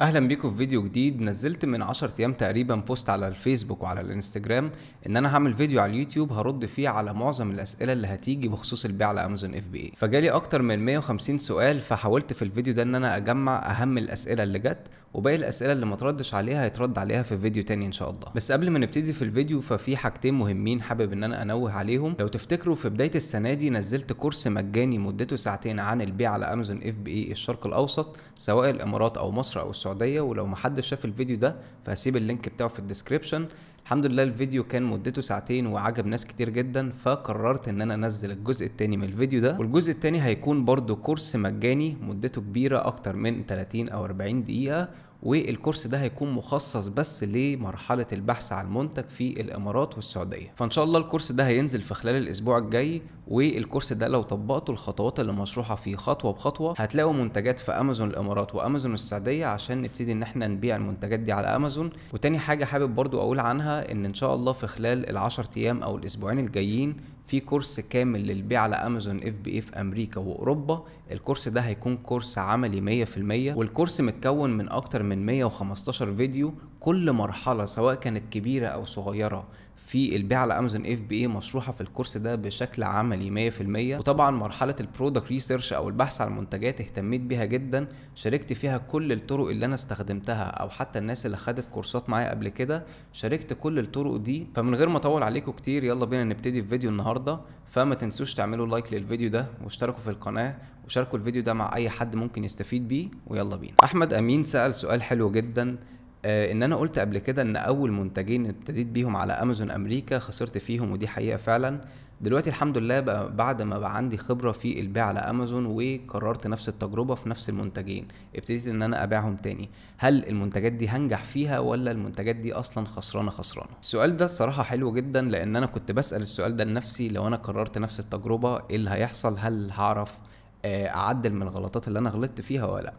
اهلا بيكم في فيديو جديد نزلت من 10 ايام تقريبا بوست على الفيسبوك وعلى الانستجرام ان انا هعمل فيديو على اليوتيوب هرد فيه على معظم الاسئله اللي هتيجي بخصوص البيع على امازون اف بي اي فجالي اكتر من 150 سؤال فحاولت في الفيديو ده ان انا اجمع اهم الاسئله اللي جت وباقي الاسئله اللي ما تردش عليها هيترد عليها في فيديو تاني ان شاء الله بس قبل ما نبتدي في الفيديو ففي حاجتين مهمين حابب ان انا انوه عليهم لو تفتكروا في بدايه السنه دي نزلت كورس مجاني مدته ساعتين عن البيع على امازون اف بي اي الشرق الاوسط سواء الامارات او مصر او السعوديه ولو محدش شاف الفيديو ده فهسيب اللينك بتاعه في الديسكربشن الحمد لله الفيديو كان مدته ساعتين وعجب ناس كتير جدا فقررت ان انا انزل الجزء التاني من الفيديو ده والجزء التاني هيكون برضو كورس مجاني مدته كبيره اكتر من 30 او 40 دقيقه والكورس ده هيكون مخصص بس لمرحله البحث عن منتج في الامارات والسعوديه فان شاء الله الكورس ده هينزل في خلال الاسبوع الجاي والكورس ده لو طبقتوا الخطوات اللي مشروحه فيه خطوه بخطوه هتلاقوا منتجات في امازون الامارات وامازون السعوديه عشان نبتدي ان احنا نبيع المنتجات دي على امازون وتاني حاجه حابب برضو اقول عنها ان ان شاء الله في خلال العشر ايام او الاسبوعين الجايين في كورس كامل للبيع على امازون اف بي في امريكا واوروبا الكورس ده هيكون كورس عملي 100% والكورس متكون من اكتر من 115 فيديو كل مرحله سواء كانت كبيره او صغيره في البيع على امازون اف بي اي مشروحه في الكورس ده بشكل عملي 100% وطبعا مرحله البرودكت ريسيرش او البحث عن منتجات اهتميت بيها جدا شاركت فيها كل الطرق اللي انا استخدمتها او حتى الناس اللي خدت كورسات معايا قبل كده شاركت كل الطرق دي فمن غير ما اطول عليكم كتير يلا بينا نبتدي في فيديو النهارده فما تنسوش تعملوا لايك للفيديو ده واشتركوا في القناه وشاركوا الفيديو ده مع اي حد ممكن يستفيد بيه ويلا بينا احمد امين سال سؤال حلو جدا آه، ان انا قلت قبل كده ان اول منتجين ابتديت بيهم على امازون امريكا خسرت فيهم ودي حقيقه فعلا دلوقتي الحمد لله بقى بعد ما بقى عندي خبره في البيع على امازون وكررت نفس التجربه في نفس المنتجين ابتديت ان انا ابيعهم تاني هل المنتجات دي هنجح فيها ولا المنتجات دي اصلا خسرانه خسرانه السؤال ده الصراحه حلو جدا لان انا كنت بسال السؤال ده لنفسي لو انا كررت نفس التجربه ايه اللي هيحصل هل هعرف آه، اعدل من الغلطات اللي انا غلطت فيها ولا لا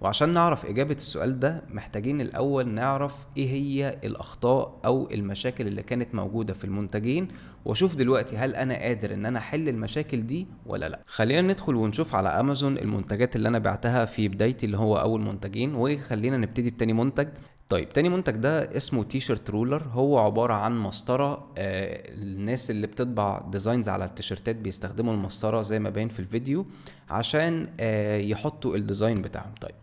وعشان نعرف اجابه السؤال ده محتاجين الاول نعرف ايه هي الاخطاء او المشاكل اللي كانت موجوده في المنتجين واشوف دلوقتي هل انا قادر ان انا احل المشاكل دي ولا لا خلينا ندخل ونشوف على امازون المنتجات اللي انا بعتها في بدايتي اللي هو اول منتجين وخلينا نبتدي بتاني منتج طيب تاني منتج ده اسمه تي شيرت رولر هو عبارة عن مسطرة آه الناس اللي بتطبع ديزاينز على التيشيرتات بيستخدموا المسطرة زي ما باين في الفيديو عشان آه يحطوا الديزاين بتاعهم طيب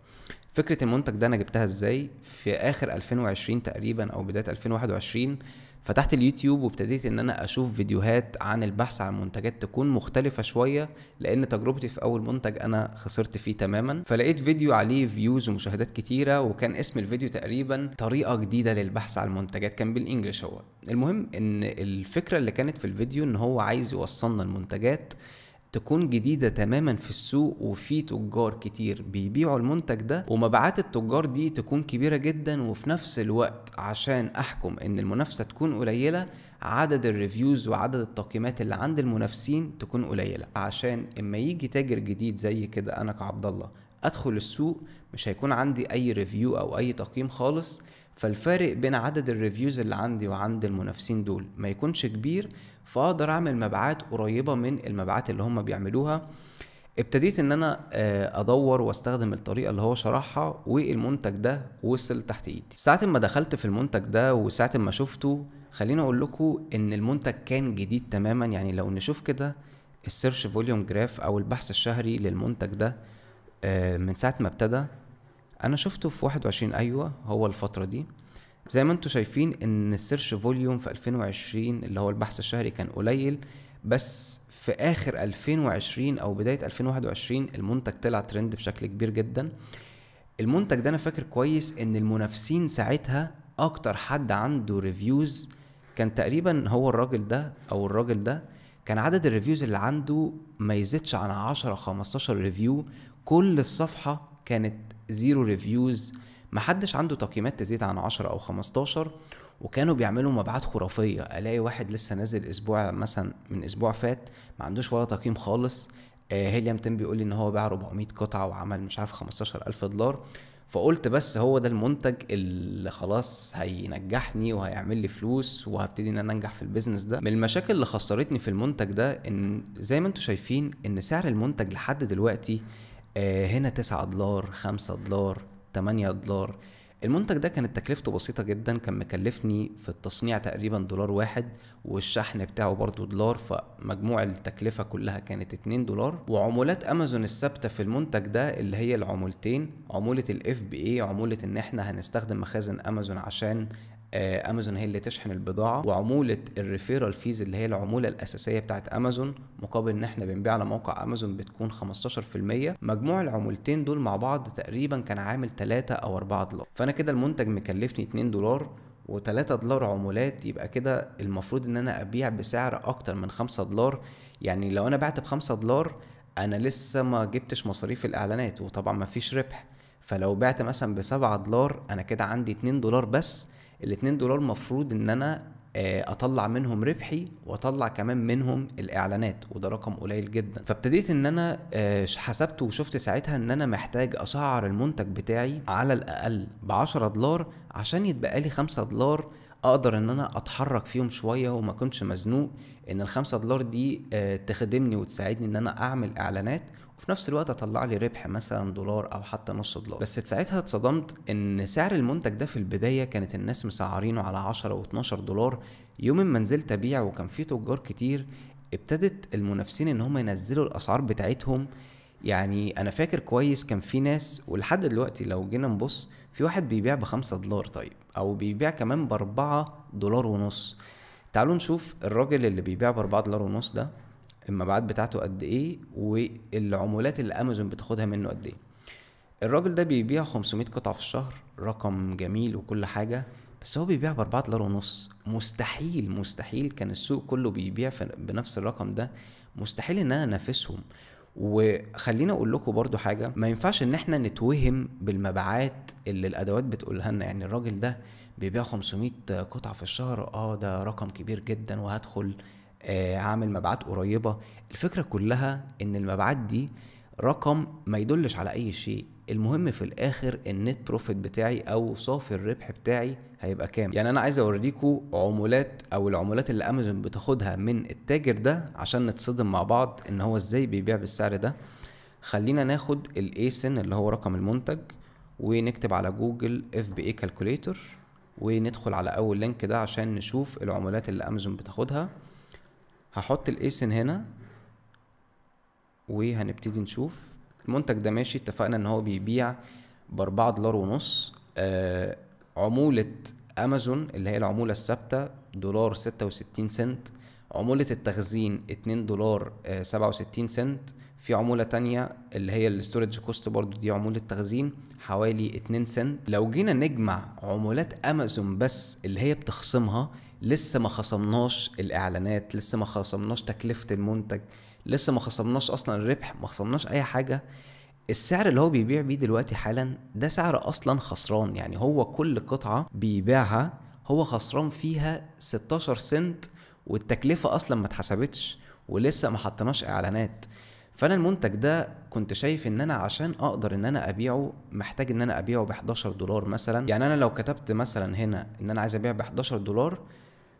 فكرة المنتج ده أنا جبتها إزاي في آخر 2020 تقريبا أو بداية 2021 فتحت اليوتيوب وابتديت ان انا اشوف فيديوهات عن البحث عن منتجات تكون مختلفه شويه لان تجربتي في اول منتج انا خسرت فيه تماما فلقيت فيديو عليه فيوز ومشاهدات كتيره وكان اسم الفيديو تقريبا طريقه جديده للبحث عن منتجات كان بالانجلش هو المهم ان الفكره اللي كانت في الفيديو ان هو عايز يوصلنا المنتجات تكون جديدة تماما في السوق وفي تجار كتير بيبيعوا المنتج ده ومبيعات التجار دي تكون كبيرة جدا وفي نفس الوقت عشان احكم ان المنافسة تكون قليلة عدد الريفيوز وعدد التقييمات اللي عند المنافسين تكون قليلة عشان اما يجي تاجر جديد زي كده انا كعبد الله ادخل السوق مش هيكون عندي اي ريفيو او اي تقييم خالص فالفارق بين عدد الريفيوز اللي عندي وعند المنافسين دول ما يكونش كبير فاقدر اعمل مبيعات قريبه من المبيعات اللي هم بيعملوها ابتديت ان انا آه، ادور واستخدم الطريقه اللي هو شرحها والمنتج ده وصل تحت ايدي ساعه ما دخلت في المنتج ده وساعه ما شفته خليني اقول لكم ان المنتج كان جديد تماما يعني لو نشوف كده السيرش فوليوم جراف او البحث الشهري للمنتج ده آه، من ساعه ما ابتدى انا شفته في 21 ايوه هو الفتره دي زي ما انتم شايفين ان السيرش فوليوم في 2020 اللي هو البحث الشهري كان قليل بس في اخر 2020 او بدايه 2021 المنتج طلع ترند بشكل كبير جدا المنتج ده انا فاكر كويس ان المنافسين ساعتها اكتر حد عنده ريفيوز كان تقريبا هو الراجل ده او الراجل ده كان عدد الريفيوز اللي عنده ما يزيدش عن 10 15 ريفيو كل الصفحه كانت زيرو ريفيوز محدش عنده تقييمات تزيد عن 10 او 15 وكانوا بيعملوا مبيعات خرافيه الاقي واحد لسه نازل اسبوع مثلا من اسبوع فات ما عندوش ولا تقييم خالص آه هيليام تيم بيقول لي ان هو باع 400 قطعه وعمل مش عارف 15000 دولار فقلت بس هو ده المنتج اللي خلاص هينجحني وهيعمل لي فلوس وهبتدي ان انا انجح في البيزنس ده من المشاكل اللي خسرتني في المنتج ده ان زي ما انتم شايفين ان سعر المنتج لحد دلوقتي آه، هنا 9 دولار 5 دولار 8 دولار المنتج ده كانت تكلفته بسيطة جدا كان مكلفني في التصنيع تقريبا دولار واحد والشحن بتاعه برضو دولار فمجموع التكلفة كلها كانت 2 دولار وعمولات امازون الثابتة في المنتج ده اللي هي العمولتين عمولة الاف بي اي عمولة ان احنا هنستخدم مخازن امازون عشان امازون آه، هي اللي تشحن البضاعه وعموله الريفيرال فيز اللي هي العموله الاساسيه بتاعت امازون مقابل ان احنا بنبيع على موقع امازون بتكون 15% مجموع العمولتين دول مع بعض تقريبا كان عامل 3 او 4 دولار فانا كده المنتج مكلفني 2 دولار و3 دولار عمولات يبقى كده المفروض ان انا ابيع بسعر اكتر من 5 دولار يعني لو انا بعت ب 5 دولار انا لسه ما جبتش مصاريف الاعلانات وطبعا ما فيش ربح فلو بعت مثلا 7 دولار انا كده عندي 2 دولار بس ال2 دولار مفروض ان انا آه، اطلع منهم ربحي واطلع كمان منهم الاعلانات وده رقم قليل جدا فابتديت ان انا آه، حسبت وشفت ساعتها ان انا محتاج اسعر المنتج بتاعي على الاقل ب 10 دولار عشان يتبقى لي 5 دولار اقدر ان انا اتحرك فيهم شويه وما اكونش مزنوق ان الخمسة دولار دي آه، تخدمني وتساعدني ان انا اعمل اعلانات وفي نفس الوقت اطلع لي ربح مثلا دولار او حتى نص دولار بس ساعتها اتصدمت ان سعر المنتج ده في البدايه كانت الناس مسعرينه على 10 و12 دولار يوم ما نزلت ابيع وكان في تجار كتير ابتدت المنافسين ان هم ينزلوا الاسعار بتاعتهم يعني انا فاكر كويس كان في ناس ولحد دلوقتي لو جينا نبص في واحد بيبيع بخمسة دولار طيب او بيبيع كمان باربعة دولار ونص تعالوا نشوف الراجل اللي بيبيع باربعة دولار ونص ده المبيعات بتاعته قد ايه والعمولات اللي امازون بتاخدها منه قد ايه الراجل ده بيبيع 500 قطعة في الشهر رقم جميل وكل حاجة بس هو بيبيع ب 4 دولار ونص مستحيل مستحيل كان السوق كله بيبيع بنفس الرقم ده مستحيل ان انا انافسهم وخلينا اقول لكم برضو حاجه ما ينفعش ان احنا نتوهم بالمبيعات اللي الادوات بتقولها لنا يعني الراجل ده بيبيع 500 قطعه في الشهر اه ده رقم كبير جدا وهدخل اعمل آه، مبيعات قريبه الفكره كلها ان المبيعات دي رقم ما يدلش على اي شيء المهم في الاخر النت بروفيت بتاعي او صافي الربح بتاعي هيبقى كام يعني انا عايز اوريكم عمولات او العمولات اللي امازون بتاخدها من التاجر ده عشان نتصدم مع بعض ان هو ازاي بيبيع بالسعر ده خلينا ناخد الايسن اللي هو رقم المنتج ونكتب على جوجل اف بي اي كالكوليتر وندخل على اول لينك ده عشان نشوف العمولات اللي امازون بتاخدها هحط الاسن هنا وهنبتدي نشوف المنتج ده ماشي اتفقنا ان هو بيبيع باربعة دولار ونص آه عمولة امازون اللي هي العمولة الثابتة دولار ستة وستين سنت عمولة التخزين اتنين دولار آه سبعة وستين سنت في عمولة تانية اللي هي الاستورج كوست برضو دي عمولة تخزين حوالي اتنين سنت لو جينا نجمع عمولات امازون بس اللي هي بتخصمها لسه ما خصمناش الاعلانات لسه ما خصمناش تكلفه المنتج لسه ما خصمناش اصلا الربح ما خصمناش اي حاجه السعر اللي هو بيبيع بيه دلوقتي حالا ده سعر اصلا خسران يعني هو كل قطعه بيبيعها هو خسران فيها 16 سنت والتكلفه اصلا ما اتحسبتش ولسه ما حطيناش اعلانات فانا المنتج ده كنت شايف ان انا عشان اقدر ان انا ابيعه محتاج ان انا ابيعه ب 11 دولار مثلا يعني انا لو كتبت مثلا هنا ان انا عايز ابيع ب 11 دولار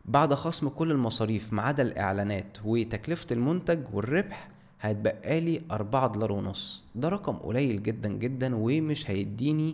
بعد خصم كل المصاريف ما عدا الإعلانات وتكلفة المنتج والربح هيتبقى لي 4 دولار ونص ده رقم قليل جدا جدا ومش هيديني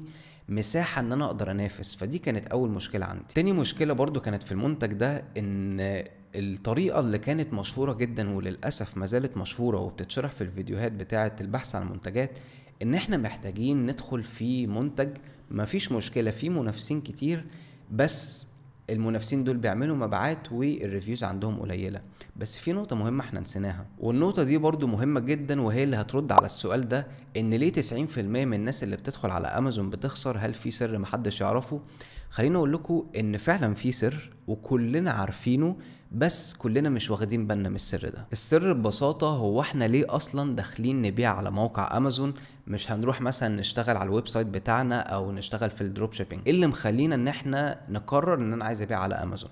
مساحة ان انا اقدر انافس فدي كانت اول مشكلة عندي تاني مشكلة برضو كانت في المنتج ده ان الطريقة اللي كانت مشهورة جدا وللأسف ما زالت مشهورة وبتتشرح في الفيديوهات بتاعة البحث عن المنتجات ان احنا محتاجين ندخل في منتج مفيش مشكلة فيه منافسين كتير بس المنافسين دول بيعملوا مبيعات والريفيوز عندهم قليله بس في نقطه مهمه احنا نسيناها والنقطه دي برضو مهمه جدا وهي اللي هترد على السؤال ده ان ليه 90% من الناس اللي بتدخل على امازون بتخسر هل في سر محدش يعرفه خليني اقول لكم ان فعلا في سر وكلنا عارفينه بس كلنا مش واخدين بالنا من السر ده السر ببساطه هو احنا ليه اصلا داخلين نبيع على موقع امازون مش هنروح مثلا نشتغل على الويب سايت بتاعنا او نشتغل في الدروب شيبنج ايه اللي مخلينا ان احنا نقرر ان انا عايز ابيع على امازون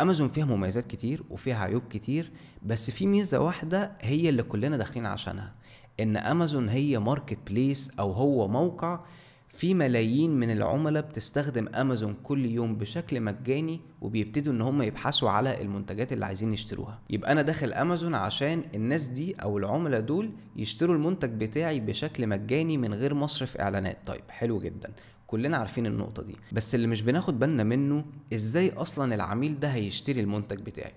امازون فيها مميزات كتير وفيها عيوب كتير بس في ميزه واحده هي اللي كلنا داخلين عشانها ان امازون هي ماركت بليس او هو موقع في ملايين من العملاء بتستخدم امازون كل يوم بشكل مجاني وبيبتدوا ان هم يبحثوا على المنتجات اللي عايزين يشتروها يبقى انا داخل امازون عشان الناس دي او العملاء دول يشتروا المنتج بتاعي بشكل مجاني من غير مصرف اعلانات طيب حلو جدا كلنا عارفين النقطة دي بس اللي مش بناخد بالنا منه ازاي اصلا العميل ده هيشتري المنتج بتاعي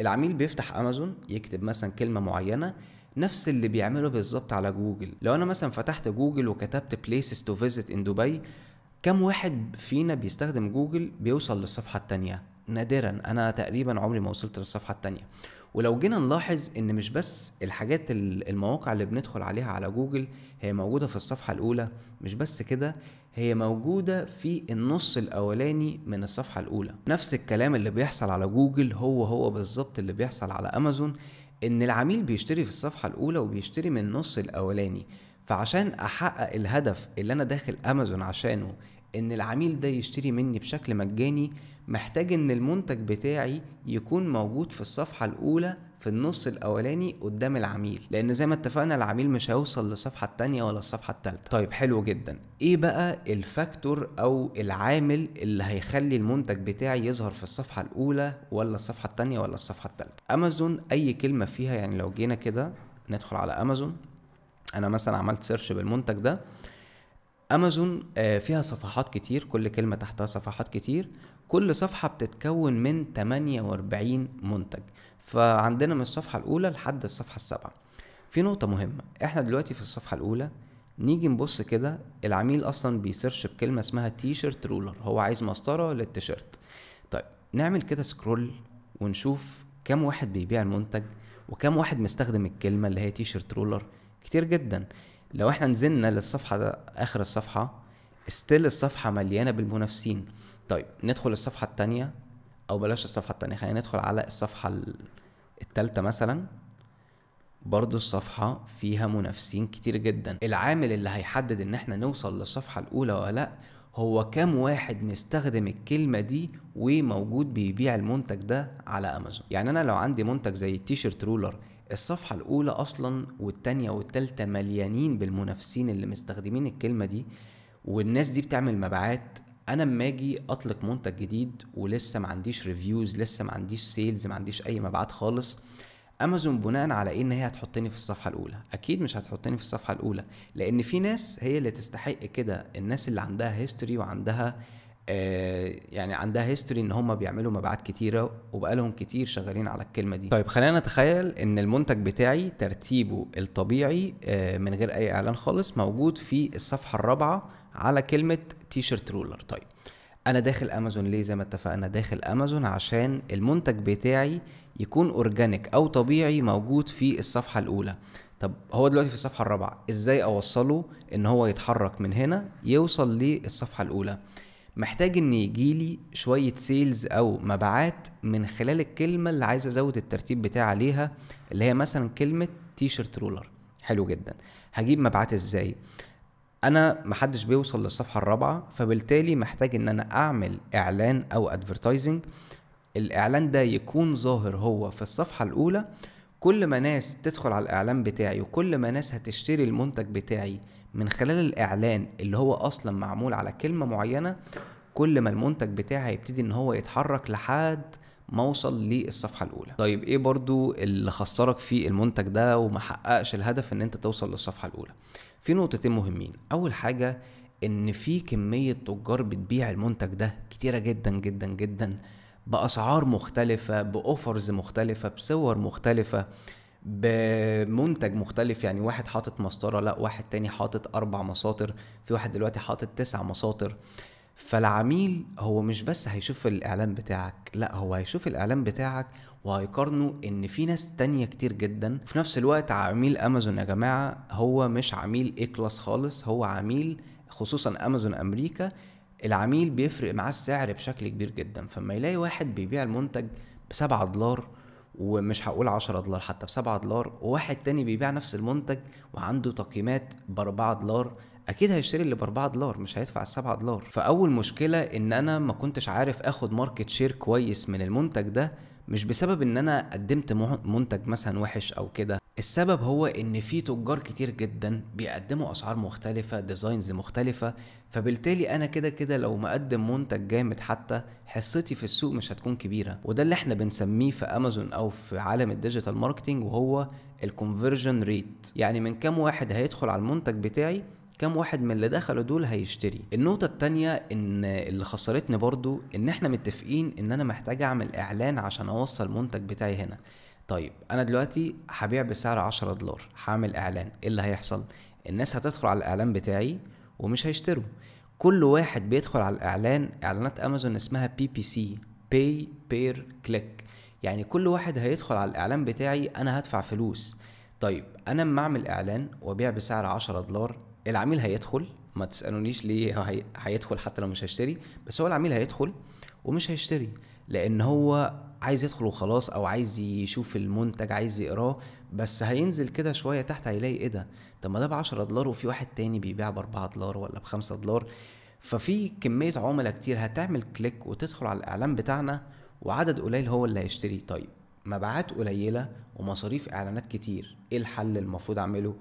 العميل بيفتح امازون يكتب مثلا كلمة معينة نفس اللي بيعمله بالظبط على جوجل لو انا مثلا فتحت جوجل وكتبت places to visit in دبي كم واحد فينا بيستخدم جوجل بيوصل للصفحة التانية نادرا انا تقريبا عمري ما وصلت للصفحة التانية ولو جينا نلاحظ ان مش بس الحاجات المواقع اللي بندخل عليها على جوجل هي موجودة في الصفحة الاولى مش بس كده هي موجودة في النص الأولاني من الصفحة الأولى نفس الكلام اللي بيحصل على جوجل هو هو بالظبط اللي بيحصل على أمازون ان العميل بيشتري في الصفحه الاولى وبيشتري من النص الاولاني فعشان احقق الهدف اللي انا داخل امازون عشانه ان العميل ده يشتري مني بشكل مجاني محتاج ان المنتج بتاعي يكون موجود في الصفحة الاولى في النص الاولاني قدام العميل لان زي ما اتفقنا العميل مش هيوصل للصفحه التانية ولا الصفحه التالتة طيب حلو جدا ايه بقى الفاكتور او العامل اللي هيخلي المنتج بتاعي يظهر في الصفحه الاولى ولا الصفحه التانية ولا الصفحه التالتة امازون اي كلمه فيها يعني لو جينا كده ندخل على امازون انا مثلا عملت سيرش بالمنتج ده امازون آه، فيها صفحات كتير كل كلمه تحتها صفحات كتير كل صفحة بتتكون من 48 منتج فعندنا من الصفحة الأولى لحد الصفحة السابعة في نقطة مهمة احنا دلوقتي في الصفحة الأولى نيجي نبص كده العميل أصلا بيسيرش بكلمة اسمها تي شيرت رولر هو عايز مسطرة للتيشيرت طيب نعمل كده سكرول ونشوف كم واحد بيبيع المنتج وكم واحد مستخدم الكلمة اللي هي تي شيرت رولر كتير جدا لو احنا نزلنا للصفحة ده آخر الصفحة ستيل الصفحة مليانة بالمنافسين طيب ندخل الصفحه التانية او بلاش الصفحه التانية خلينا ندخل على الصفحه التالتة مثلا برضو الصفحة فيها منافسين كتير جدا العامل اللي هيحدد ان احنا نوصل للصفحة الاولى ولا لا هو كام واحد مستخدم الكلمة دي وموجود بيبيع المنتج ده على امازون يعني انا لو عندي منتج زي التيشيرت رولر الصفحة الأولى أصلا والتانية والتالتة مليانين بالمنافسين اللي مستخدمين الكلمة دي والناس دي بتعمل مبيعات انا اما اجي اطلق منتج جديد ولسه ما عنديش ريفيوز لسه ما عنديش سيلز ما عنديش اي مبيعات خالص امازون بناء على ايه ان هي هتحطني في الصفحه الاولى اكيد مش هتحطني في الصفحه الاولى لان في ناس هي اللي تستحق كده الناس اللي عندها هيستوري وعندها آه يعني عندها هيستوري ان هم بيعملوا مبيعات كتيره وبقالهم كتير شغالين على الكلمه دي طيب خلينا نتخيل ان المنتج بتاعي ترتيبه الطبيعي آه من غير اي اعلان خالص موجود في الصفحه الرابعه على كلمه تي شيرت رولر طيب انا داخل امازون ليه زي ما اتفقنا داخل امازون عشان المنتج بتاعي يكون اورجانيك او طبيعي موجود في الصفحه الاولى طب هو دلوقتي في الصفحه الرابعه ازاي اوصله ان هو يتحرك من هنا يوصل للصفحه الاولى محتاج ان يجيلي شوية سيلز او مبيعات من خلال الكلمة اللي عايز ازود الترتيب بتاعي عليها اللي هي مثلا كلمة تي شيرت رولر حلو جدا هجيب مبيعات ازاي انا محدش بيوصل للصفحه الرابعه فبالتالي محتاج ان انا اعمل اعلان او ادفرتايزنج الاعلان ده يكون ظاهر هو في الصفحه الاولى كل ما ناس تدخل على الاعلان بتاعي وكل ما ناس هتشتري المنتج بتاعي من خلال الاعلان اللي هو اصلا معمول على كلمه معينه كل ما المنتج بتاعي هيبتدي ان هو يتحرك لحد ما اوصل للصفحه الاولى طيب ايه برضو اللي خسرك في المنتج ده ومحققش الهدف ان انت توصل للصفحه الاولى في نقطتين مهمين اول حاجه ان في كميه تجار بتبيع المنتج ده كتيره جدا جدا جدا باسعار مختلفه باوفرز مختلفه بصور مختلفه بمنتج مختلف يعني واحد حاطط مسطره لا واحد تاني حاطط اربع مساطر في واحد دلوقتي حاطط تسع مساطر فالعميل هو مش بس هيشوف الاعلان بتاعك لا هو هيشوف الاعلان بتاعك وهيقارنه ان في ناس تانية كتير جدا في نفس الوقت عميل امازون يا جماعة هو مش عميل اي كلاس خالص هو عميل خصوصا امازون امريكا العميل بيفرق معاه السعر بشكل كبير جدا فما يلاقي واحد بيبيع المنتج بسبعة دولار ومش هقول عشرة دولار حتى بسبعة دولار وواحد تاني بيبيع نفس المنتج وعنده تقييمات بأربعة دولار اكيد هيشتري اللي ب 4 دولار مش هيدفع ال 7 دولار فاول مشكله ان انا ما كنتش عارف اخد ماركت شير كويس من المنتج ده مش بسبب ان انا قدمت منتج مثلا وحش او كده السبب هو ان في تجار كتير جدا بيقدموا اسعار مختلفه ديزاينز مختلفه فبالتالي انا كده كده لو مقدم منتج جامد حتى حصتي في السوق مش هتكون كبيره وده اللي احنا بنسميه في امازون او في عالم الديجيتال ماركتينج وهو الكونفرجن ريت يعني من كام واحد هيدخل على المنتج بتاعي كام واحد من اللي دخلوا دول هيشتري النقطه الثانيه ان اللي خسرتني برضو ان احنا متفقين ان انا محتاج اعمل اعلان عشان اوصل المنتج بتاعي هنا طيب انا دلوقتي هبيع بسعر 10 دولار هعمل اعلان ايه اللي هيحصل الناس هتدخل على الاعلان بتاعي ومش هيشتروا كل واحد بيدخل على الاعلان اعلانات امازون اسمها بي بي سي باي بير كليك يعني كل واحد هيدخل على الاعلان بتاعي انا هدفع فلوس طيب انا اما اعمل اعلان وابيع بسعر 10 دولار العميل هيدخل ما تسالونيش ليه هيدخل حتى لو مش هيشتري بس هو العميل هيدخل ومش هيشتري لان هو عايز يدخل وخلاص او عايز يشوف المنتج عايز يقراه بس هينزل كده شويه تحت هيلاقي ايه ده طب ما ده ب 10 دولار وفي واحد تاني بيبيع ب 4 دولار ولا ب 5 دولار ففي كميه عملاء كتير هتعمل كليك وتدخل على الاعلان بتاعنا وعدد قليل هو اللي هيشتري طيب مبيعات قليله ومصاريف اعلانات كتير ايه الحل المفروض اعمله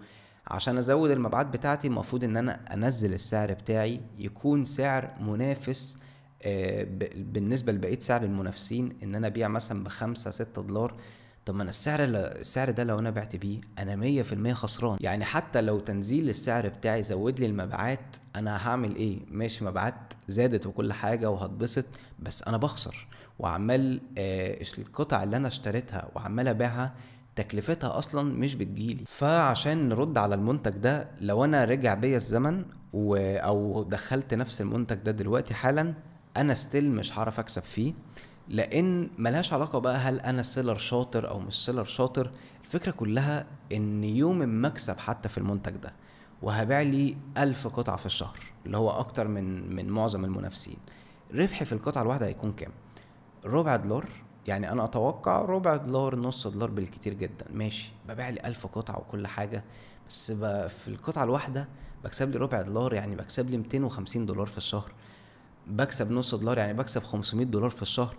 عشان ازود المبيعات بتاعتي المفروض ان انا انزل السعر بتاعي يكون سعر منافس آه، بالنسبه لبقيه سعر المنافسين ان انا ابيع مثلا بخمسة ستة دولار طب ما انا السعر السعر ده لو انا بعت بيه انا مية في المية خسران يعني حتى لو تنزيل السعر بتاعي زود لي المبيعات انا هعمل ايه ماشي مبيعات زادت وكل حاجه وهتبسط بس انا بخسر وعمال آه، القطع اللي انا اشتريتها وعمال ابيعها تكلفتها اصلا مش بتجيلي فعشان نرد على المنتج ده لو انا رجع بيا الزمن و... او دخلت نفس المنتج ده دلوقتي حالا انا ستيل مش هعرف اكسب فيه لان ملهاش علاقه بقى هل انا سيلر شاطر او مش سيلر شاطر الفكره كلها ان يوم المكسب حتى في المنتج ده وهبيع لي ألف قطعة في الشهر اللي هو أكتر من من معظم المنافسين ربحي في القطعة الواحدة هيكون كام؟ ربع دولار يعني انا اتوقع ربع دولار نص دولار بالكتير جدا ماشي ببيع لي ألف قطعه وكل حاجه بس في القطعه الواحده بكسب لي ربع دولار يعني بكسب لي 250 دولار في الشهر بكسب نص دولار يعني بكسب 500 دولار في الشهر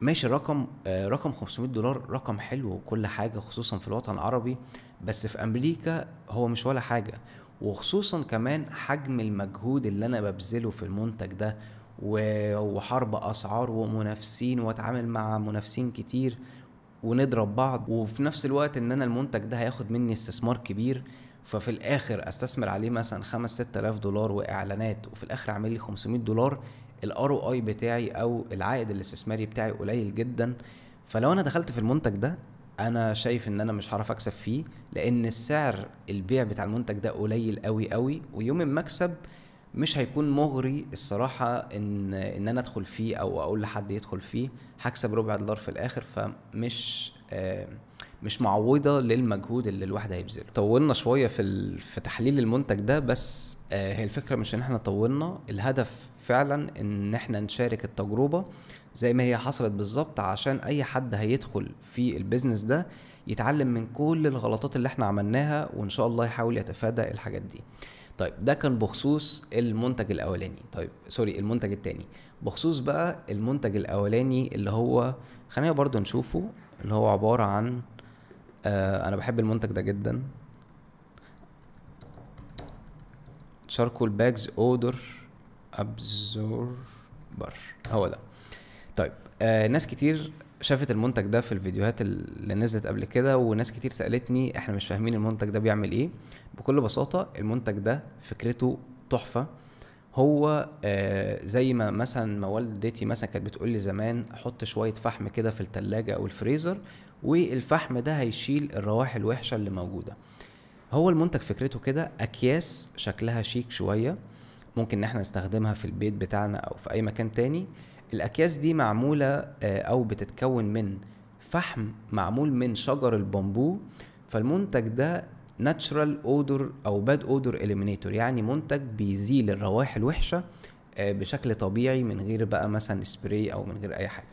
ماشي رقم آه، رقم 500 دولار رقم حلو وكل حاجه خصوصا في الوطن العربي بس في امريكا هو مش ولا حاجه وخصوصا كمان حجم المجهود اللي انا ببذله في المنتج ده وحرب اسعار ومنافسين واتعامل مع منافسين كتير ونضرب بعض وفي نفس الوقت ان انا المنتج ده هياخد مني استثمار كبير ففي الاخر استثمر عليه مثلا 5 6000 دولار واعلانات وفي الاخر اعمل لي 500 دولار الار او اي بتاعي او العائد الاستثماري بتاعي قليل جدا فلو انا دخلت في المنتج ده انا شايف ان انا مش هعرف اكسب فيه لان السعر البيع بتاع المنتج ده قليل قوي قوي ويوم المكسب مش هيكون مغري الصراحه ان ان انا ادخل فيه او اقول لحد يدخل فيه هكسب ربع دولار في الاخر فمش آه مش معوضه للمجهود اللي الواحد هيبذله طولنا شويه في في تحليل المنتج ده بس آه هي الفكره مش ان احنا طولنا الهدف فعلا ان احنا نشارك التجربه زي ما هي حصلت بالظبط عشان اي حد هيدخل في البيزنس ده يتعلم من كل الغلطات اللي احنا عملناها وان شاء الله يحاول يتفادى الحاجات دي طيب ده كان بخصوص المنتج الاولاني طيب سوري المنتج التاني بخصوص بقى المنتج الاولاني اللي هو خلينا برضو نشوفه اللي هو عبارة عن آه انا بحب المنتج ده جدا شاركول باجز odor absorber هو ده طيب آه ناس كتير شافت المنتج ده في الفيديوهات اللي نزلت قبل كده وناس كتير سالتني احنا مش فاهمين المنتج ده بيعمل ايه بكل بساطه المنتج ده فكرته تحفه هو آه زي ما مثلا ما والدتي مثلا كانت بتقول لي زمان حط شويه فحم كده في التلاجة او الفريزر والفحم ده هيشيل الروائح الوحشه اللي موجوده هو المنتج فكرته كده اكياس شكلها شيك شويه ممكن ان احنا نستخدمها في البيت بتاعنا او في اي مكان تاني الاكياس دي معموله آه، او بتتكون من فحم معمول من شجر البامبو فالمنتج ده ناتشرال اودور او باد اودور اليمينيتور يعني منتج بيزيل الروائح الوحشه آه، بشكل طبيعي من غير بقى مثلا سبراي او من غير اي حاجه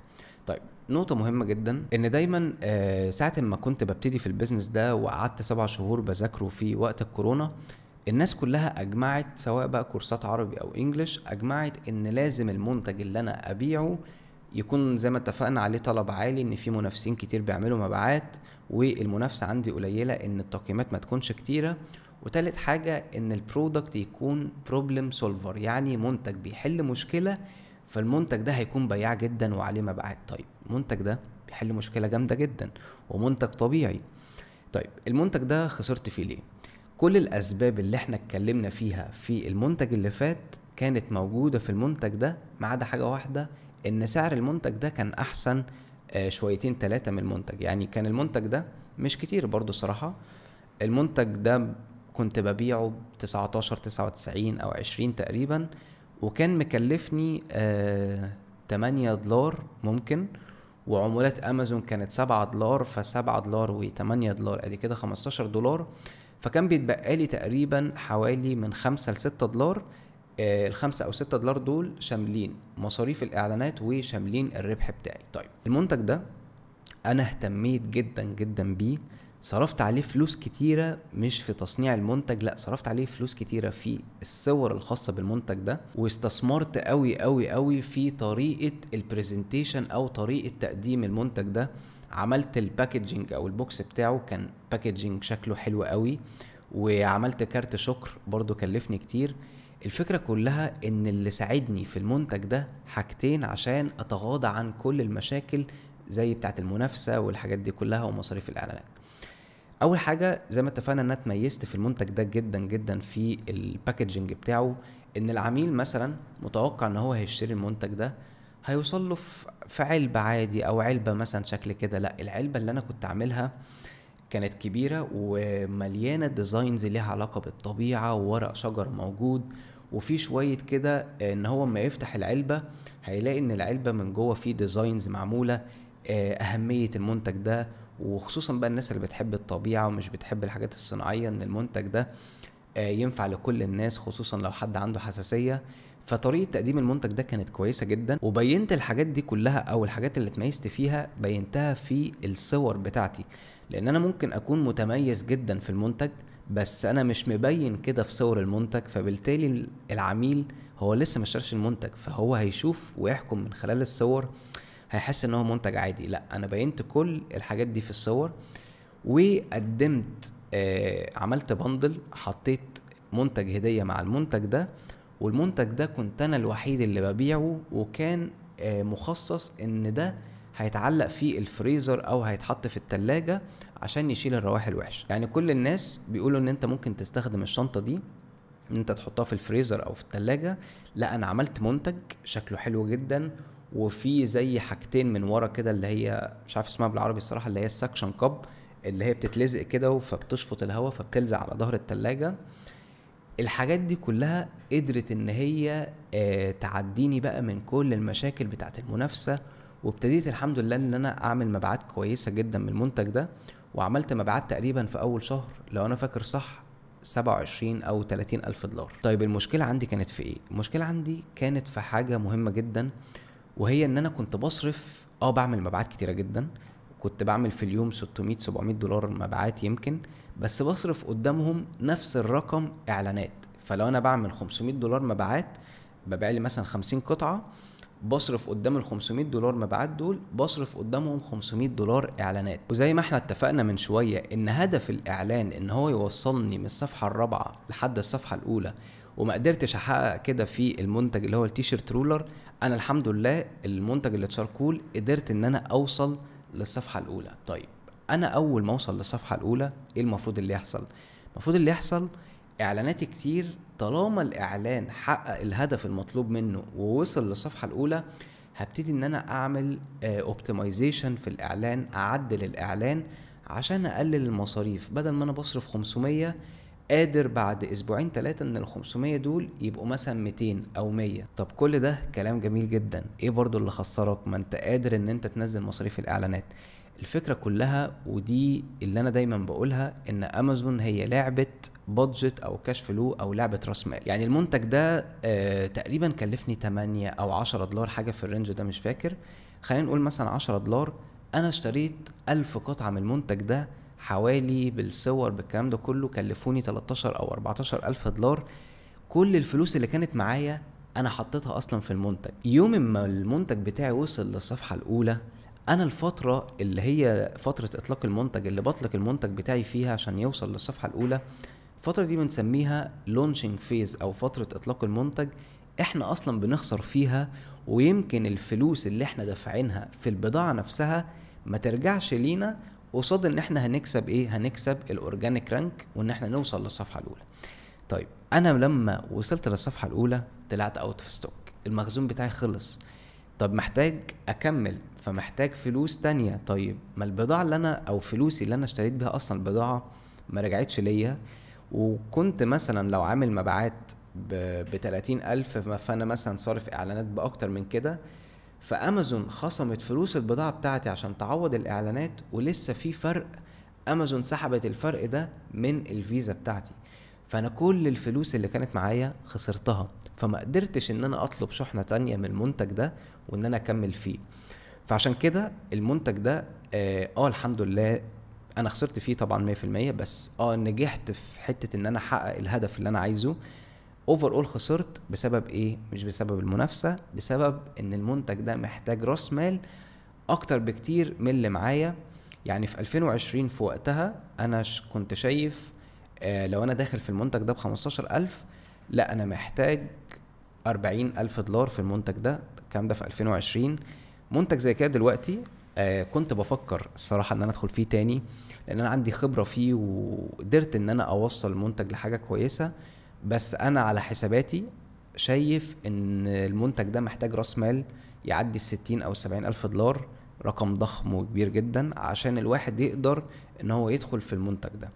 طيب نقطة مهمة جدا ان دايما آه، ساعة ما كنت ببتدي في البيزنس ده وقعدت سبع شهور بذاكره في وقت الكورونا الناس كلها اجمعت سواء بقى كورسات عربي او انجليش اجمعت ان لازم المنتج اللي انا ابيعه يكون زي ما اتفقنا عليه طلب عالي ان في منافسين كتير بيعملوا مبيعات والمنافسه عندي قليله ان التقييمات ما تكونش كتيره وتالت حاجه ان البرودكت يكون بروبلم سولفر يعني منتج بيحل مشكله فالمنتج ده هيكون بياع جدا وعليه مبيعات طيب المنتج ده بيحل مشكله جامده جدا ومنتج طبيعي طيب المنتج ده خسرت فيه ليه كل الاسباب اللي احنا اتكلمنا فيها في المنتج اللي فات كانت موجوده في المنتج ده ما عدا حاجه واحده ان سعر المنتج ده كان احسن آه، شويتين ثلاثه من المنتج يعني كان المنتج ده مش كتير برضو الصراحه المنتج ده كنت ببيعه ب 19 99 او 20 تقريبا وكان مكلفني 8 آه، دولار ممكن وعمولات امازون كانت 7 دولار ف7 دولار و8 دولار ادي كده 15 دولار فكان بيتبقى لي تقريبا حوالي من خمسة لستة دولار آه، الخمسة أو ستة دولار دول شاملين مصاريف الإعلانات وشاملين الربح بتاعي طيب المنتج ده أنا اهتميت جدا جدا بيه صرفت عليه فلوس كتيرة مش في تصنيع المنتج لا صرفت عليه فلوس كتيرة في الصور الخاصة بالمنتج ده واستثمرت قوي قوي قوي في طريقة البرزنتيشن او طريقة تقديم المنتج ده عملت الباكجينج او البوكس بتاعه كان باكجينج شكله حلو قوي وعملت كارت شكر برضو كلفني كتير الفكرة كلها ان اللي ساعدني في المنتج ده حاجتين عشان اتغاضى عن كل المشاكل زي بتاعة المنافسة والحاجات دي كلها ومصاريف الاعلانات اول حاجة زي ما اتفقنا ان انا اتميزت في المنتج ده جدا جدا في الباكجينج بتاعه ان العميل مثلا متوقع ان هو هيشتري المنتج ده هيوصل له في علبة عادي أو علبة مثلا شكل كده لأ العلبة اللي أنا كنت عاملها كانت كبيرة ومليانة ديزاينز ليها علاقة بالطبيعة وورق شجر موجود وفي شوية كده إن هو ما يفتح العلبة هيلاقي إن العلبة من جوه فيه ديزاينز معمولة آه، أهمية المنتج ده وخصوصا بقى الناس اللي بتحب الطبيعة ومش بتحب الحاجات الصناعية إن المنتج ده آه، ينفع لكل الناس خصوصا لو حد عنده حساسية فطريقه تقديم المنتج ده كانت كويسه جدا وبينت الحاجات دي كلها او الحاجات اللي اتميزت فيها بينتها في الصور بتاعتي لان انا ممكن اكون متميز جدا في المنتج بس انا مش مبين كده في صور المنتج فبالتالي العميل هو لسه ما اشترش المنتج فهو هيشوف ويحكم من خلال الصور هيحس ان هو منتج عادي لا انا بينت كل الحاجات دي في الصور وقدمت آه عملت بندل حطيت منتج هديه مع المنتج ده والمنتج ده كنت انا الوحيد اللي ببيعه وكان آه، مخصص ان ده هيتعلق في الفريزر او هيتحط في التلاجة عشان يشيل الروائح الوحشة يعني كل الناس بيقولوا ان انت ممكن تستخدم الشنطة دي ان انت تحطها في الفريزر او في التلاجة لا انا عملت منتج شكله حلو جدا وفي زي حاجتين من ورا كده اللي هي مش عارف اسمها بالعربي الصراحة اللي هي السكشن كاب اللي هي بتتلزق كده فبتشفط الهواء فبتلزق على ظهر التلاجة الحاجات دي كلها قدرت ان هي آه، تعديني بقى من كل المشاكل بتاعه المنافسه وابتديت الحمد لله ان انا اعمل مبيعات كويسه جدا من المنتج ده وعملت مبيعات تقريبا في اول شهر لو انا فاكر صح 27 او 30 الف دولار طيب المشكله عندي كانت في ايه المشكله عندي كانت في حاجه مهمه جدا وهي ان انا كنت بصرف اه بعمل مبيعات كتيره جدا كنت بعمل في اليوم 600 700 دولار مبيعات يمكن بس بصرف قدامهم نفس الرقم اعلانات فلو انا بعمل 500 دولار مبيعات ببيع لي مثلا 50 قطعه بصرف قدام ال 500 دولار مبيعات دول بصرف قدامهم 500 دولار اعلانات وزي ما احنا اتفقنا من شويه ان هدف الاعلان ان هو يوصلني من الصفحه الرابعه لحد الصفحه الاولى وما قدرتش احقق كده في المنتج اللي هو التيشيرت رولر انا الحمد لله المنتج اللي تشاركول قدرت ان انا اوصل للصفحه الاولى طيب انا اول ما اوصل للصفحه الاولى ايه المفروض اللي يحصل المفروض اللي يحصل اعلاناتي كتير طالما الاعلان حقق الهدف المطلوب منه ووصل للصفحه الاولى هبتدي ان انا اعمل اوبتمايزيشن آه، في الاعلان اعدل الاعلان عشان اقلل المصاريف بدل ما انا بصرف 500 قادر بعد اسبوعين ثلاثه ان ال 500 دول يبقوا مثلا 200 او 100 طب كل ده كلام جميل جدا ايه برضو اللي خسرك ما انت قادر ان انت تنزل مصاريف الاعلانات الفكره كلها ودي اللي انا دايما بقولها ان امازون هي لعبه بادجت او كاش فلو او لعبه راس مال يعني المنتج ده آه تقريبا كلفني 8 او 10 دولار حاجه في الرينج ده مش فاكر خلينا نقول مثلا 10 دولار انا اشتريت 1000 قطعه من المنتج ده حوالي بالصور بالكلام ده كله كلفوني 13 او 14 الف دولار كل الفلوس اللي كانت معايا انا حطيتها اصلا في المنتج يوم ما المنتج بتاعي وصل للصفحه الاولى انا الفتره اللي هي فتره اطلاق المنتج اللي بطلق المنتج بتاعي فيها عشان يوصل للصفحه الاولى الفتره دي بنسميها لونشنج فيز او فتره اطلاق المنتج احنا اصلا بنخسر فيها ويمكن الفلوس اللي احنا دافعينها في البضاعه نفسها ما ترجعش لينا قصاد ان احنا هنكسب ايه هنكسب الاورجانيك رانك وان احنا نوصل للصفحه الاولى طيب انا لما وصلت للصفحه الاولى طلعت اوت اوف ستوك المخزون بتاعي خلص طب محتاج اكمل فمحتاج فلوس تانية طيب ما البضاعه اللي انا او فلوسي اللي انا اشتريت بيها اصلا البضاعه ما رجعتش ليا وكنت مثلا لو عامل مبيعات ب 30000 فانا مثلا صارف اعلانات باكتر من كده فامازون خصمت فلوس البضاعه بتاعتي عشان تعوض الاعلانات ولسه في فرق امازون سحبت الفرق ده من الفيزا بتاعتي فانا كل الفلوس اللي كانت معايا خسرتها فما قدرتش ان انا اطلب شحنه تانية من المنتج ده وان انا اكمل فيه فعشان كده المنتج ده اه, آه الحمد لله انا خسرت فيه طبعا 100% بس اه نجحت في حته ان انا احقق الهدف اللي انا عايزه اوفر اول خسرت بسبب ايه مش بسبب المنافسه بسبب ان المنتج ده محتاج راس مال اكتر بكتير من اللي معايا يعني في 2020 في وقتها انا كنت شايف آه، لو انا داخل في المنتج ده ب 15000 لا انا محتاج 40000 دولار في المنتج ده الكلام ده في 2020 منتج زي كده دلوقتي آه كنت بفكر الصراحة إن أنا أدخل فيه تاني لأن أنا عندي خبرة فيه وقدرت إن أنا أوصل المنتج لحاجة كويسة بس انا على حساباتي شايف ان المنتج ده محتاج راس مال يعدي 60 او سبعين الف دولار رقم ضخم وكبير جدا عشان الواحد يقدر ان هو يدخل في المنتج ده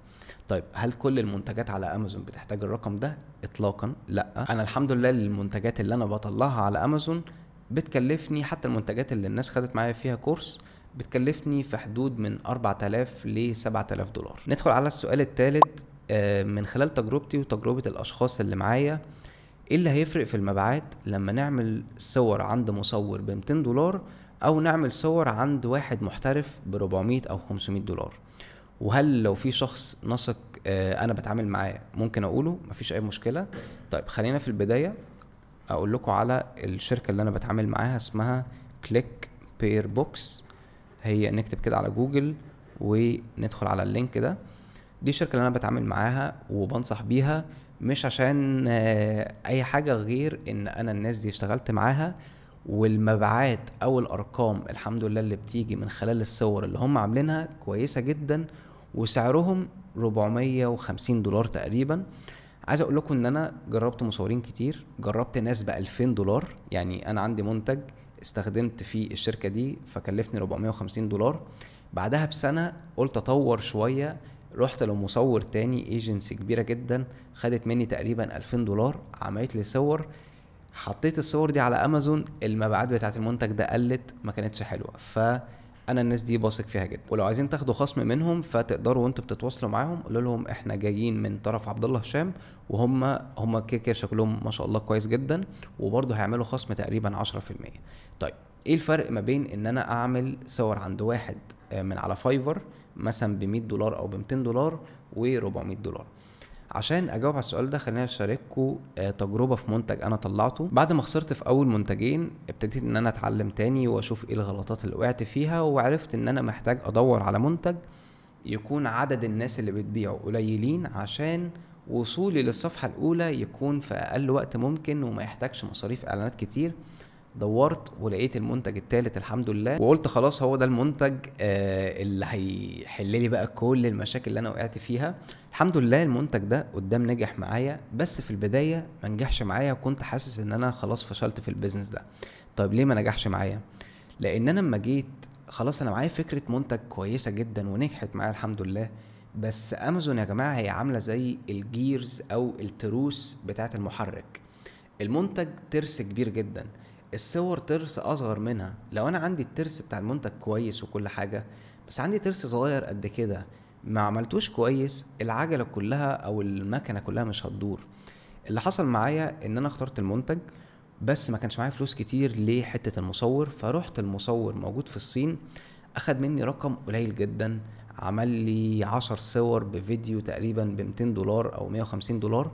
طيب هل كل المنتجات على امازون بتحتاج الرقم ده اطلاقا لا انا الحمد لله المنتجات اللي انا بطلعها على امازون بتكلفني حتى المنتجات اللي الناس خدت معايا فيها كورس بتكلفني في حدود من 4000 ل 7000 دولار ندخل على السؤال الثالث آه، من خلال تجربتي وتجربة الأشخاص اللي معايا ايه اللي هيفرق في المبيعات لما نعمل صور عند مصور ب 200 دولار او نعمل صور عند واحد محترف ب 400 او 500 دولار وهل لو في شخص نثق آه، انا بتعامل معاه ممكن اقوله مفيش اي مشكله طيب خلينا في البدايه اقول لكم على الشركه اللي انا بتعامل معاها اسمها كليك بير بوكس هي نكتب كده على جوجل وندخل على اللينك ده دي الشركه اللي انا بتعامل معاها وبنصح بيها مش عشان آه، اي حاجه غير ان انا الناس دي اشتغلت معاها والمبيعات او الارقام الحمد لله اللي بتيجي من خلال الصور اللي هم عاملينها كويسه جدا وسعرهم 450 دولار تقريبا عايز اقول لكم ان انا جربت مصورين كتير جربت ناس ب 2000 دولار يعني انا عندي منتج استخدمت فيه الشركه دي فكلفني 450 دولار بعدها بسنه قلت اطور شويه رحت لمصور تاني ايجنسي كبيره جدا خدت مني تقريبا 2000 دولار عملت لي صور حطيت الصور دي على امازون المبيعات بتاعت المنتج ده قلت ما كانتش حلوه ف انا الناس دي بثق فيها جدا ولو عايزين تاخدوا خصم منهم فتقدروا وانتوا بتتواصلوا معاهم قولوا لهم احنا جايين من طرف عبد الله هشام وهم هم كده شكلهم ما شاء الله كويس جدا وبرضه هيعملوا خصم تقريبا 10% طيب ايه الفرق ما بين ان انا اعمل صور عند واحد آه، من على فايفر مثلا ب 100 دولار او ب 200 دولار و 400 دولار عشان اجاوب على السؤال ده خليني اشارككم آه، تجربه في منتج انا طلعته بعد ما خسرت في اول منتجين ابتديت ان انا اتعلم تاني واشوف ايه الغلطات اللي وقعت فيها وعرفت ان انا محتاج ادور على منتج يكون عدد الناس اللي بتبيعه قليلين عشان وصولي للصفحه الاولى يكون في اقل وقت ممكن وما يحتاجش مصاريف اعلانات كتير دورت ولقيت المنتج الثالث الحمد لله وقلت خلاص هو ده المنتج آه، اللي هيحل لي بقى كل المشاكل اللي انا وقعت فيها الحمد لله المنتج ده قدام نجح معايا بس في البدايه ما نجحش معايا وكنت حاسس ان انا خلاص فشلت في البيزنس ده طيب ليه ما نجحش معايا لان انا لما جيت خلاص انا معايا فكره منتج كويسه جدا ونجحت معايا الحمد لله بس امازون يا جماعه هي عامله زي الجيرز او التروس بتاعه المحرك المنتج ترس كبير جدا الصور ترس اصغر منها لو انا عندي الترس بتاع المنتج كويس وكل حاجه بس عندي ترس صغير قد كده ما عملتوش كويس العجله كلها او المكنه كلها مش هتدور اللي حصل معايا ان انا اخترت المنتج بس ما كانش معايا فلوس كتير لحته المصور فروحت المصور موجود في الصين اخد مني رقم قليل جدا عمل لي عشر صور بفيديو تقريبا ب 200 دولار او 150 دولار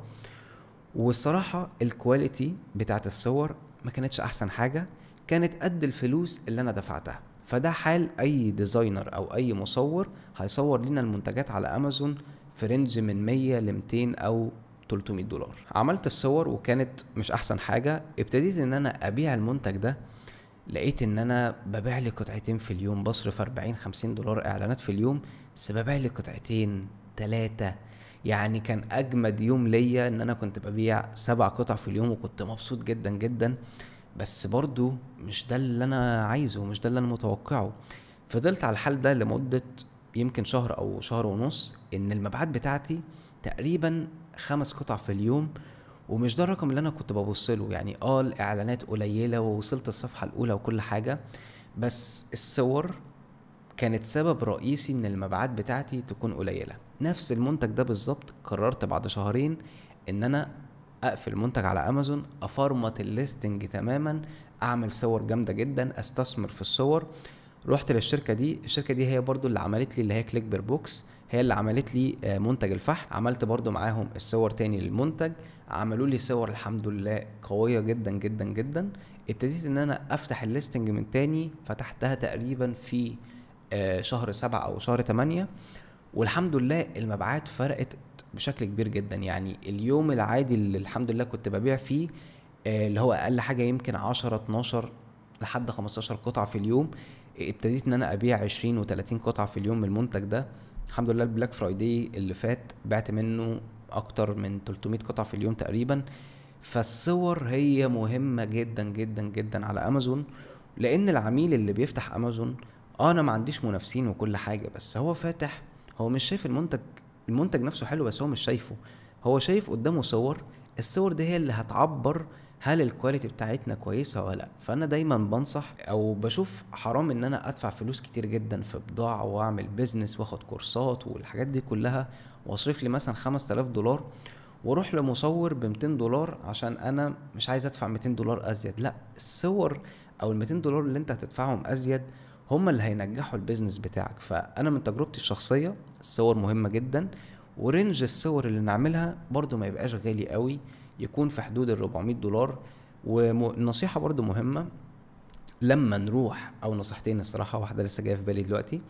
والصراحه الكواليتي بتاعت الصور ما كانتش احسن حاجه كانت قد الفلوس اللي انا دفعتها فده حال اي ديزاينر او اي مصور هيصور لنا المنتجات على امازون في رينج من 100 ل 200 او 300 دولار عملت الصور وكانت مش احسن حاجه ابتديت ان انا ابيع المنتج ده لقيت ان انا ببيع لي قطعتين في اليوم بصرف 40 50 دولار اعلانات في اليوم بس ببيع لي قطعتين تلاتة يعني كان اجمد يوم ليا ان انا كنت ببيع سبع قطع في اليوم وكنت مبسوط جدا جدا بس برضو مش ده اللي انا عايزه مش ده اللي انا متوقعه فضلت على الحال ده لمدة يمكن شهر او شهر ونص ان المبيعات بتاعتي تقريبا خمس قطع في اليوم ومش ده الرقم اللي انا كنت ببص له يعني اه الاعلانات قليله ووصلت الصفحه الاولى وكل حاجه بس الصور كانت سبب رئيسي ان المبيعات بتاعتي تكون قليله نفس المنتج ده بالظبط قررت بعد شهرين ان انا اقفل منتج على امازون افرمت الليستنج تماما اعمل صور جامده جدا استثمر في الصور رحت للشركه دي الشركه دي هي برضو اللي عملت لي اللي هي كليك بير بوكس هي اللي عملت لي آه، منتج الفحم عملت برضو معاهم الصور تاني للمنتج عملوا لي صور الحمد لله قويه جدا جدا جدا ابتديت ان انا افتح الليستنج من تاني فتحتها تقريبا في آه، شهر سبعة او شهر تمانية والحمد لله المبيعات فرقت بشكل كبير جدا يعني اليوم العادي اللي الحمد لله كنت ببيع فيه آه، اللي هو اقل حاجه يمكن 10 12 لحد 15 قطعه في اليوم ابتديت ان انا ابيع 20 و30 قطعه في اليوم من المنتج ده الحمد لله البلاك فرايداي اللي فات بعت منه اكتر من 300 قطعه في اليوم تقريبا فالصور هي مهمه جدا جدا جدا على امازون لان العميل اللي بيفتح امازون اه انا ما عنديش منافسين وكل حاجه بس هو فاتح هو مش شايف المنتج المنتج نفسه حلو بس هو مش شايفه هو شايف قدامه صور الصور دي هي اللي هتعبر هل الكواليتي بتاعتنا كويسه ولا لا فانا دايما بنصح او بشوف حرام ان انا ادفع فلوس كتير جدا في بضاعه واعمل بيزنس واخد كورسات والحاجات دي كلها واصرف لي مثلا 5000 دولار واروح لمصور ب 200 دولار عشان انا مش عايز ادفع 200 دولار ازيد لا الصور او ال 200 دولار اللي انت هتدفعهم ازيد هم اللي هينجحوا البيزنس بتاعك فانا من تجربتي الشخصيه الصور مهمه جدا ورينج الصور اللي نعملها برضو ما يبقاش غالي قوي يكون في حدود ال 400 دولار والنصيحه برضو مهمه لما نروح او نصيحتين الصراحه واحده لسه جايه في بالي دلوقتي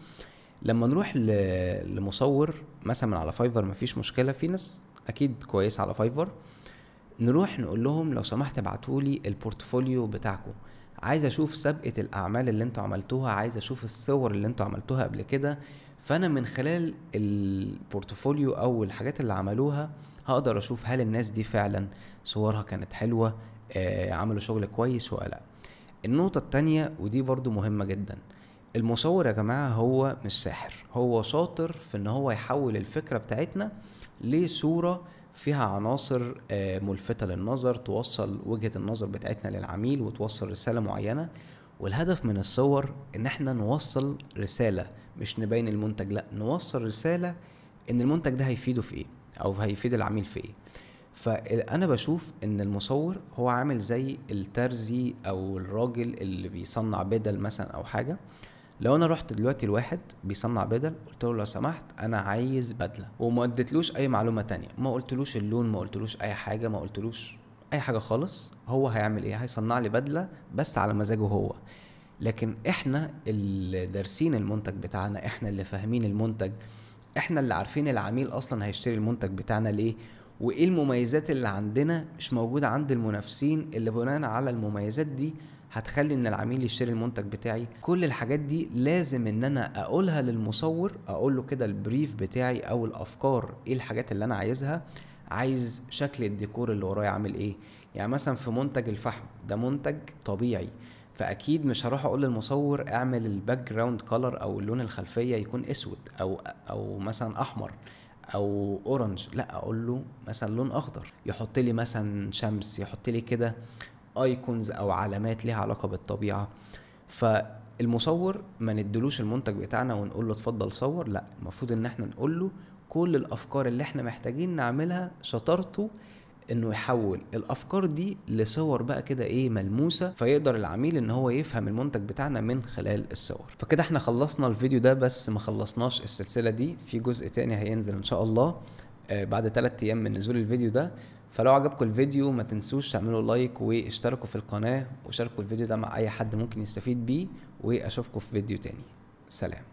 لما نروح لمصور مثلا على فايفر مفيش مشكله في ناس اكيد كويسه على فايفر نروح نقول لهم لو سمحت ابعتوا لي البورتفوليو بتاعكم عايز اشوف سابقه الاعمال اللي انتوا عملتوها عايز اشوف الصور اللي انتوا عملتوها قبل كده فانا من خلال البورتفوليو او الحاجات اللي عملوها هقدر اشوف هل الناس دي فعلا صورها كانت حلوه آه عملوا شغل كويس ولا لا النقطه التانية ودي برضو مهمه جدا المصور يا جماعه هو مش ساحر هو شاطر في ان هو يحول الفكره بتاعتنا لصوره فيها عناصر آه، ملفتة للنظر توصل وجهة النظر بتاعتنا للعميل وتوصل رسالة معينة والهدف من الصور ان احنا نوصل رسالة مش نبين المنتج لا نوصل رسالة ان المنتج ده هيفيده في ايه او هيفيد العميل في ايه فانا بشوف ان المصور هو عامل زي الترزي او الراجل اللي بيصنع بدل مثلا او حاجه لو انا رحت دلوقتي لواحد بيصنع بدل قلت له لو سمحت انا عايز بدله وما اديتلوش اي معلومه تانية ما قلتلوش اللون ما قلتلوش اي حاجه ما قلتلوش اي حاجه خالص هو هيعمل ايه هيصنع لي بدله بس على مزاجه هو لكن احنا اللي دارسين المنتج بتاعنا احنا اللي فاهمين المنتج احنا اللي عارفين العميل اصلا هيشتري المنتج بتاعنا ليه وايه المميزات اللي عندنا مش موجوده عند المنافسين اللي بناء على المميزات دي هتخلي ان العميل يشتري المنتج بتاعي كل الحاجات دي لازم ان انا اقولها للمصور اقول له كده البريف بتاعي او الافكار ايه الحاجات اللي انا عايزها عايز شكل الديكور اللي ورايا عامل ايه يعني مثلا في منتج الفحم ده منتج طبيعي فاكيد مش هروح اقول للمصور اعمل الباك جراوند كولر او اللون الخلفيه يكون اسود او او مثلا احمر او اورنج لا اقول له مثلا لون اخضر يحط لي مثلا شمس يحط لي كده ايكونز او علامات ليها علاقه بالطبيعه فالمصور ما ندلوش المنتج بتاعنا ونقول له اتفضل صور لا المفروض ان احنا نقول له كل الافكار اللي احنا محتاجين نعملها شطارته انه يحول الافكار دي لصور بقى كده ايه ملموسه فيقدر العميل ان هو يفهم المنتج بتاعنا من خلال الصور فكده احنا خلصنا الفيديو ده بس ما خلصناش السلسله دي في جزء تاني هينزل ان شاء الله آه، بعد 3 ايام من نزول الفيديو ده فلو عجبكم الفيديو ما تنسوش تعملوا لايك واشتركوا في القناه وشاركوا الفيديو ده مع اي حد ممكن يستفيد بيه واشوفكم في فيديو تاني سلام